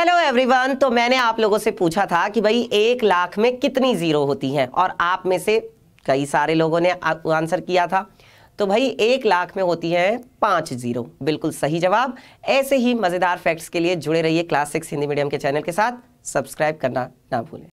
hello everyone तो मैंने आप लोगों से पूछा था कि भाई एक लाख में कितनी ज़ीरो होती हैं और आप में से कई सारे लोगों ने आंसर किया था तो भाई एक लाख में होती हैं पांच ज़ीरो बिल्कुल सही जवाब ऐसे ही मज़ेदार फैक्ट्स के लिए जुड़े रहिए क्लास सिक्स हिंदी मीडियम के चैनल के साथ सब्सक्राइब करना ना भूलें